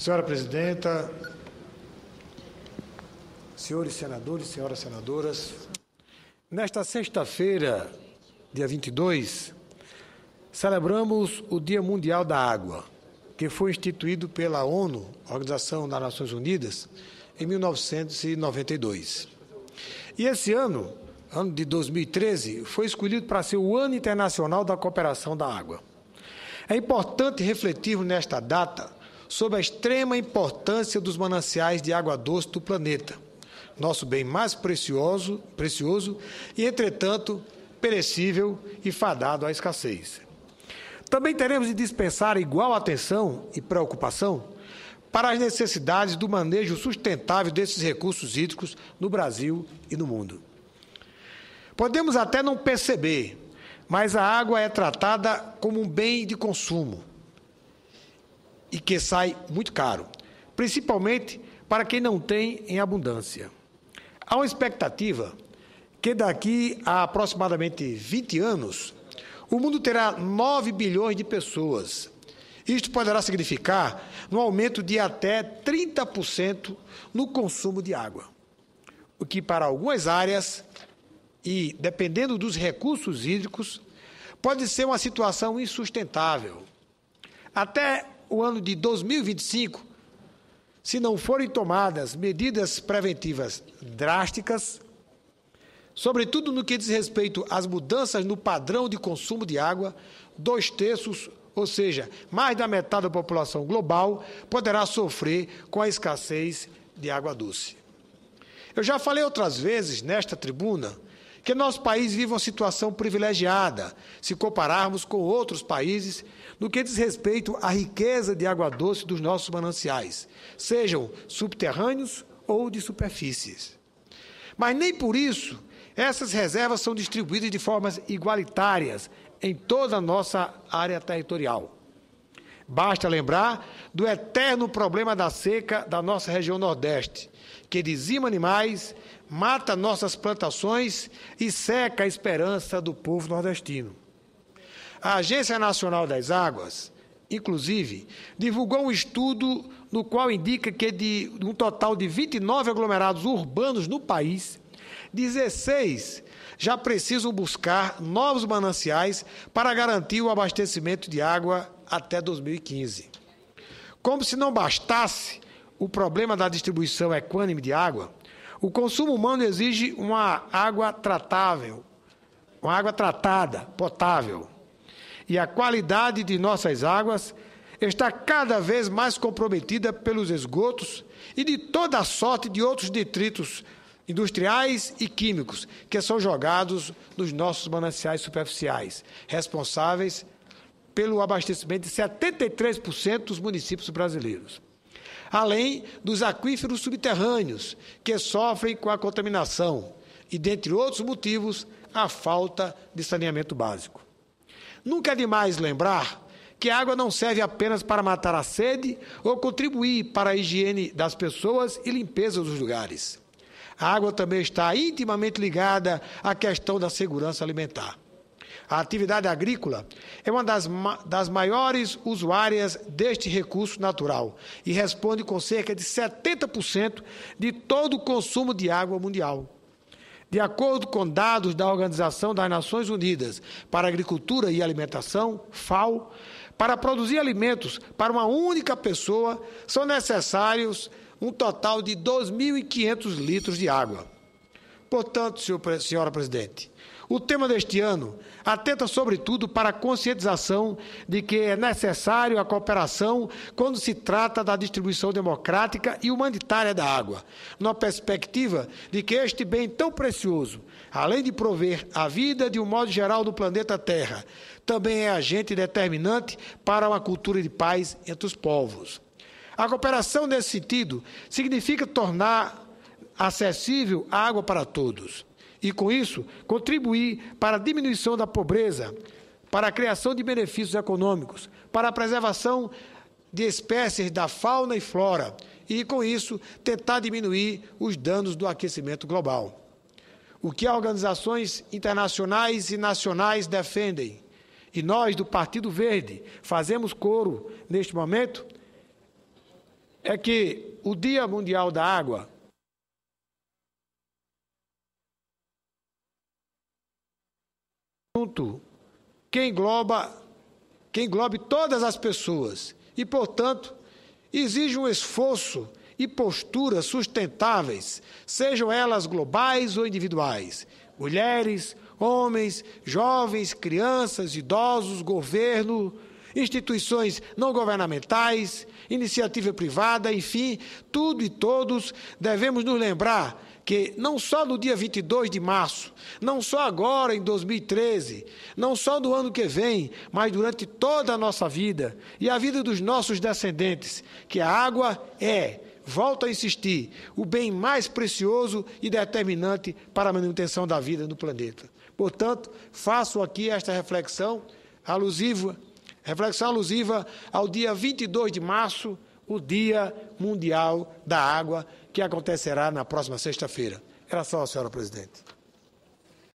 Senhora presidenta, senhores senadores, senhoras senadoras, nesta sexta-feira, dia 22, celebramos o Dia Mundial da Água, que foi instituído pela ONU, Organização das Nações Unidas, em 1992. E esse ano, ano de 2013, foi escolhido para ser o Ano Internacional da Cooperação da Água. É importante refletirmos nesta data sobre a extrema importância dos mananciais de água doce do planeta, nosso bem mais precioso, precioso e, entretanto, perecível e fadado à escassez. Também teremos de dispensar igual atenção e preocupação para as necessidades do manejo sustentável desses recursos hídricos no Brasil e no mundo. Podemos até não perceber, mas a água é tratada como um bem de consumo e que sai muito caro, principalmente para quem não tem em abundância. Há uma expectativa que daqui a aproximadamente 20 anos, o mundo terá 9 bilhões de pessoas. Isto poderá significar um aumento de até 30% no consumo de água, o que para algumas áreas e dependendo dos recursos hídricos pode ser uma situação insustentável. Até o ano de 2025, se não forem tomadas medidas preventivas drásticas, sobretudo no que diz respeito às mudanças no padrão de consumo de água, dois terços, ou seja, mais da metade da população global, poderá sofrer com a escassez de água doce. Eu já falei outras vezes nesta tribuna que nosso país vive uma situação privilegiada, se compararmos com outros países, no que diz respeito à riqueza de água doce dos nossos mananciais, sejam subterrâneos ou de superfícies. Mas nem por isso essas reservas são distribuídas de formas igualitárias em toda a nossa área territorial. Basta lembrar do eterno problema da seca da nossa região Nordeste, que dizima animais, mata nossas plantações e seca a esperança do povo nordestino. A Agência Nacional das Águas, inclusive, divulgou um estudo no qual indica que de um total de 29 aglomerados urbanos no país, 16 já precisam buscar novos mananciais para garantir o abastecimento de água até 2015. Como se não bastasse o problema da distribuição equânime de água, o consumo humano exige uma água tratável, uma água tratada, potável. E a qualidade de nossas águas está cada vez mais comprometida pelos esgotos e de toda a sorte de outros detritos industriais e químicos que são jogados nos nossos mananciais superficiais, responsáveis pelo abastecimento de 73% dos municípios brasileiros. Além dos aquíferos subterrâneos, que sofrem com a contaminação e, dentre outros motivos, a falta de saneamento básico. Nunca é demais lembrar que a água não serve apenas para matar a sede ou contribuir para a higiene das pessoas e limpeza dos lugares. A água também está intimamente ligada à questão da segurança alimentar. A atividade agrícola é uma das, das maiores usuárias deste recurso natural e responde com cerca de 70% de todo o consumo de água mundial. De acordo com dados da Organização das Nações Unidas para Agricultura e Alimentação, FAO, para produzir alimentos para uma única pessoa são necessários um total de 2.500 litros de água. Portanto, senhora presidente, o tema deste ano atenta, sobretudo, para a conscientização de que é necessário a cooperação quando se trata da distribuição democrática e humanitária da água, na perspectiva de que este bem tão precioso, além de prover a vida de um modo geral do planeta Terra, também é agente determinante para uma cultura de paz entre os povos. A cooperação nesse sentido significa tornar acessível a água para todos e, com isso, contribuir para a diminuição da pobreza, para a criação de benefícios econômicos, para a preservação de espécies da fauna e flora e, com isso, tentar diminuir os danos do aquecimento global. O que organizações internacionais e nacionais defendem e nós do Partido Verde fazemos coro neste momento é que o Dia Mundial da Água que engloba que englobe todas as pessoas e, portanto, exige um esforço e posturas sustentáveis, sejam elas globais ou individuais. Mulheres, homens, jovens, crianças, idosos, governo, instituições não governamentais, iniciativa privada, enfim, tudo e todos devemos nos lembrar que não só no dia 22 de março, não só agora em 2013, não só no ano que vem, mas durante toda a nossa vida e a vida dos nossos descendentes, que a água é, volto a insistir, o bem mais precioso e determinante para a manutenção da vida no planeta. Portanto, faço aqui esta reflexão alusiva Reflexão alusiva ao dia 22 de março, o Dia Mundial da Água, que acontecerá na próxima sexta-feira. Era só, senhora presidente.